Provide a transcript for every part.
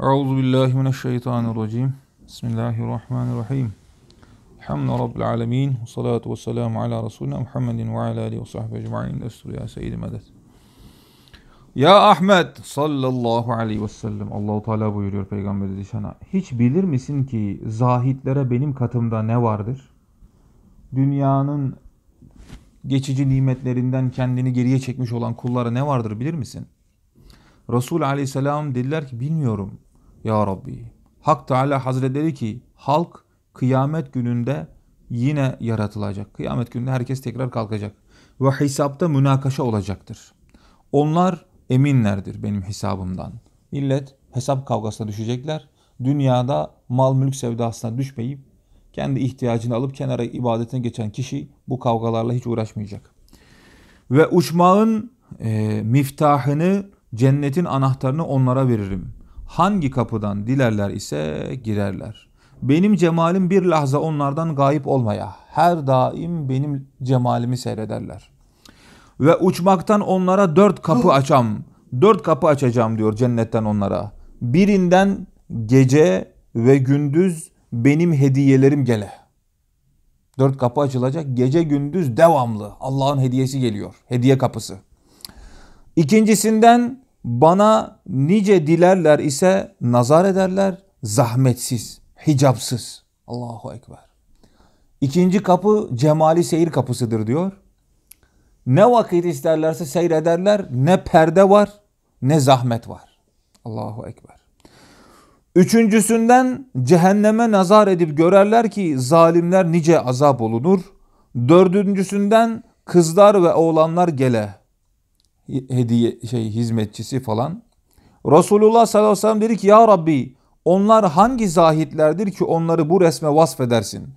Euzu billahi mineşşeytanirracim. Bismillahirrahmanirrahim. Hamd rabbil alamin. Ve salatu vesselam ala resulina Muhammedin ve ala alihi ve sahbihi ecmaîn. Estur ya seyyid medet. Ya Ahmet sallallahu aleyhi ve sellem Allahu Teala buyuruyor peygamber dişana. Hiç bilir misin ki zahitlere benim katımda ne vardır? Dünyanın geçici nimetlerinden kendini geriye çekmiş olan kullara ne vardır bilir misin? Resul aleyhisselam dediler ki bilmiyorum. Ya Rabbi. Hak Teala Hazretleri ki halk kıyamet gününde yine yaratılacak. Kıyamet gününde herkes tekrar kalkacak. Ve hesapta münakaşa olacaktır. Onlar eminlerdir benim hesabımdan. Millet hesap kavgasına düşecekler. Dünyada mal mülk sevdasına düşmeyip kendi ihtiyacını alıp kenara ibadetine geçen kişi bu kavgalarla hiç uğraşmayacak. Ve uçmağın e, miftahını, cennetin anahtarını onlara veririm. Hangi kapıdan dilerler ise girerler. Benim cemalim bir lahza onlardan gayip olmaya. Her daim benim cemalimi seyrederler. Ve uçmaktan onlara dört kapı açam. Dört kapı açacağım diyor cennetten onlara. Birinden gece ve gündüz benim hediyelerim gele. Dört kapı açılacak. Gece gündüz devamlı Allah'ın hediyesi geliyor. Hediye kapısı. İkincisinden bana nice dilerler ise nazar ederler zahmetsiz, hicapsız. Allahu Ekber. İkinci kapı cemali seyir kapısıdır diyor. Ne vakit isterlerse seyrederler, ne perde var, ne zahmet var. Allahu Ekber. Üçüncüsünden cehenneme nazar edip görerler ki zalimler nice azap olunur. Dördüncüsünden kızlar ve oğlanlar gele hediye şey hizmetçisi falan. Resulullah sallallahu aleyhi ve sellem dedi ki ya Rabbi onlar hangi zahitlerdir ki onları bu resme vasfedersin?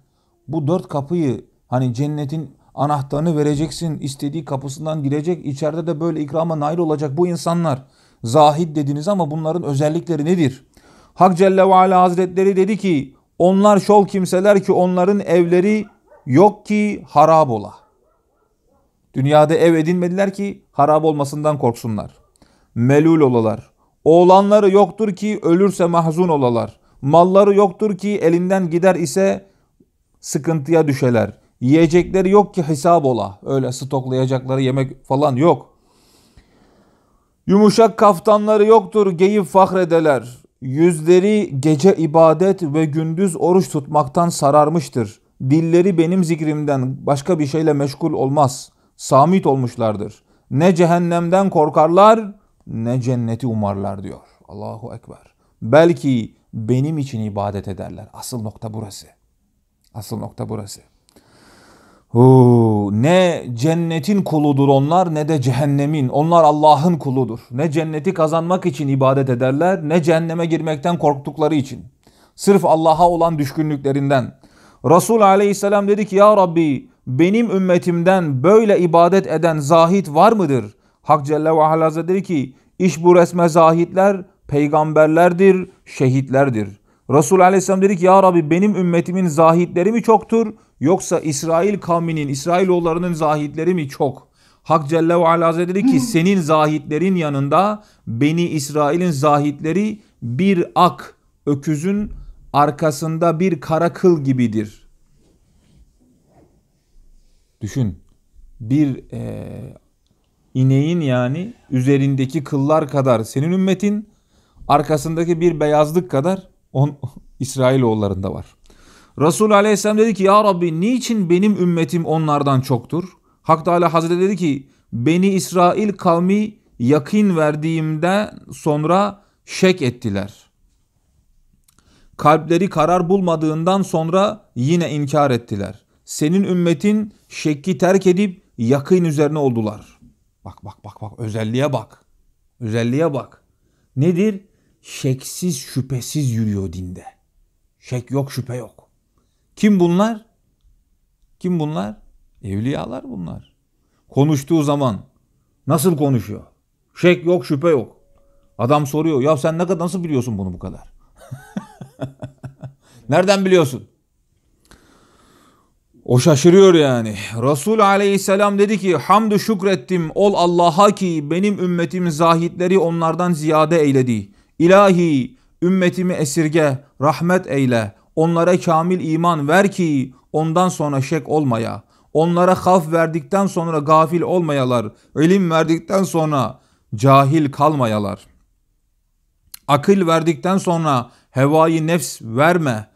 Bu dört kapıyı hani cennetin anahtarını vereceksin, istediği kapısından girecek, içeride de böyle ikrama nail olacak bu insanlar. Zahid dediniz ama bunların özellikleri nedir? Hak Celle ve Ala Hazretleri dedi ki, onlar şol kimseler ki onların evleri yok ki harab ola. Dünyada ev edinmediler ki harap olmasından korksunlar. Melul olalar. Oğlanları yoktur ki ölürse mahzun olalar. Malları yoktur ki elinden gider ise sıkıntıya düşeler. Yiyecekleri yok ki hesap ola. Öyle stoklayacakları yemek falan yok. Yumuşak kaftanları yoktur geyip fahredeler. Yüzleri gece ibadet ve gündüz oruç tutmaktan sararmıştır. Dilleri benim zikrimden başka bir şeyle meşgul olmaz samit olmuşlardır. Ne cehennemden korkarlar ne cenneti umarlar diyor. Allahu Ekber. Belki benim için ibadet ederler. Asıl nokta burası. Asıl nokta burası. Oo, ne cennetin kuludur onlar ne de cehennemin. Onlar Allah'ın kuludur. Ne cenneti kazanmak için ibadet ederler ne cehenneme girmekten korktukları için. Sırf Allah'a olan düşkünlüklerinden. Resul aleyhisselam dedi ki ya Rabbi benim ümmetimden böyle ibadet eden zahit var mıdır? Hak Celle ve Ala Hazretleri ki iş bu resme zahitler peygamberlerdir, şehitlerdir. Resul Aleyhisselam dedi ki ya Rabbi benim ümmetimin zahitleri mi çoktur yoksa İsrail kavminin, İsrailoğullarının zahitleri mi çok? Hak Celle ve Ala Hazretleri ki hmm. senin zahitlerin yanında beni İsrail'in zahitleri bir ak öküzün arkasında bir karakıl gibidir. Düşün bir e, ineğin yani üzerindeki kıllar kadar senin ümmetin arkasındaki bir beyazlık kadar on, İsrailoğullarında var. Resul Aleyhisselam dedi ki ya Rabbi niçin benim ümmetim onlardan çoktur? Hak Teala Hazretleri dedi ki beni İsrail kavmi yakın verdiğimde sonra şek ettiler. Kalpleri karar bulmadığından sonra yine inkar ettiler senin ümmetin şekki terk edip yakın üzerine oldular. Bak bak bak bak özelliğe bak. Özelliğe bak. Nedir? Şeksiz şüphesiz yürüyor dinde. Şek yok şüphe yok. Kim bunlar? Kim bunlar? Evliyalar bunlar. Konuştuğu zaman nasıl konuşuyor? Şek yok şüphe yok. Adam soruyor ya sen ne kadar nasıl biliyorsun bunu bu kadar? Nereden biliyorsun? O şaşırıyor yani. Resul aleyhisselam dedi ki hamdü şükrettim ol Allah'a ki benim ümmetim zahitleri onlardan ziyade eyledi. İlahi ümmetimi esirge, rahmet eyle. Onlara kamil iman ver ki ondan sonra şek olmaya. Onlara haf verdikten sonra gafil olmayalar. İlim verdikten sonra cahil kalmayalar. Akıl verdikten sonra hevayı nefs verme.''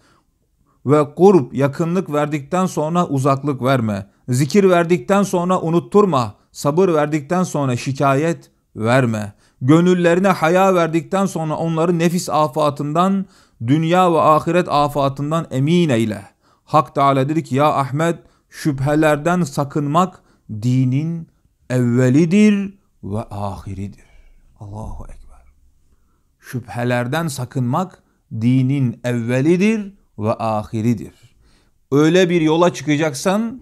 ve kurb yakınlık verdikten sonra uzaklık verme. Zikir verdikten sonra unutturma. Sabır verdikten sonra şikayet verme. Gönüllerine haya verdikten sonra onları nefis afatından, dünya ve ahiret afatından emin eyle. Hak Teala dedi ki ya Ahmet şüphelerden sakınmak dinin evvelidir ve ahiridir. Allahu Ekber. Şüphelerden sakınmak dinin evvelidir ve ahiridir. Öyle bir yola çıkacaksan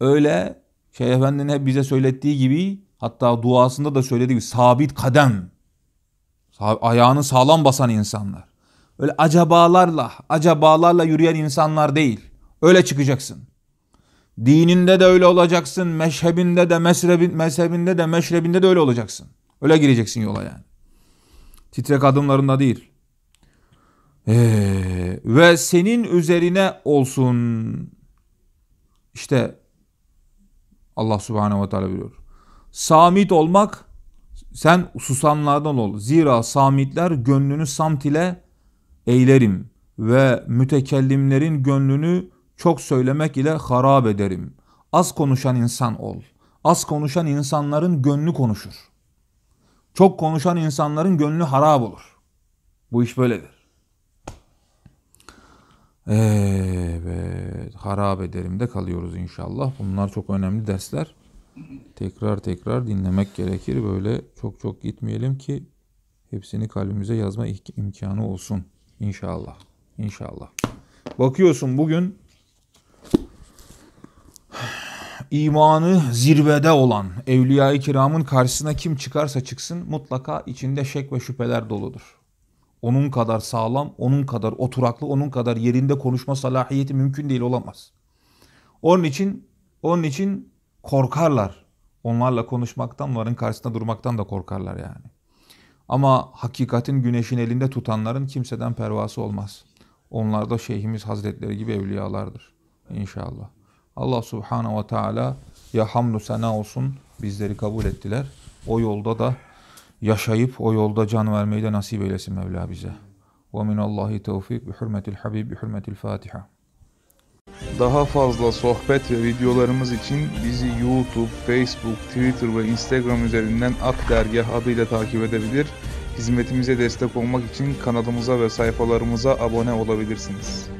öyle Şeyh Efendi'nin hep bize söylettiği gibi hatta duasında da söylediği gibi sabit kadem. Ayağını sağlam basan insanlar. Öyle acabalarla, acabalarla yürüyen insanlar değil. Öyle çıkacaksın. Dininde de öyle olacaksın, meşhebinde de, mezhebin, mezhebinde de, meşrebinde de öyle olacaksın. Öyle gireceksin yola yani. Titrek adımlarında değil. Ee, ve senin üzerine olsun. İşte Allah subhanehu ve teala biliyor. Samit olmak sen susanlardan ol. Zira samitler gönlünü samt ile eylerim ve mütekellimlerin gönlünü çok söylemek ile harap ederim. Az konuşan insan ol. Az konuşan insanların gönlü konuşur. Çok konuşan insanların gönlü harap olur. Bu iş böyledir. Evet, harap ederim de kalıyoruz inşallah. Bunlar çok önemli dersler. Tekrar tekrar dinlemek gerekir. Böyle çok çok gitmeyelim ki hepsini kalbimize yazma imkanı olsun. İnşallah. İnşallah. Bakıyorsun bugün imanı zirvede olan evliya-i kiramın karşısına kim çıkarsa çıksın mutlaka içinde şek ve şüpheler doludur. Onun kadar sağlam, onun kadar oturaklı, onun kadar yerinde konuşma salahiyeti mümkün değil olamaz. Onun için onun için korkarlar. Onlarla konuşmaktan, onların karşısında durmaktan da korkarlar yani. Ama hakikatin güneşin elinde tutanların kimseden pervası olmaz. Onlar da Şeyhimiz Hazretleri gibi evliyalardır inşallah. Allah Subhanahu ve Teala ya hamlu sena olsun bizleri kabul ettiler. O yolda da yaşayıp o yolda can vermeyi de nasip eylesin Mevla bize. وَمِنَ اللّٰهِ تَوْفِيقُ habib الْحَبِيبِ بِحُرْمَةِ الْفَاتِحَةِ Daha fazla sohbet ve videolarımız için bizi YouTube, Facebook, Twitter ve Instagram üzerinden Ak Dergah adıyla takip edebilir. Hizmetimize destek olmak için kanalımıza ve sayfalarımıza abone olabilirsiniz.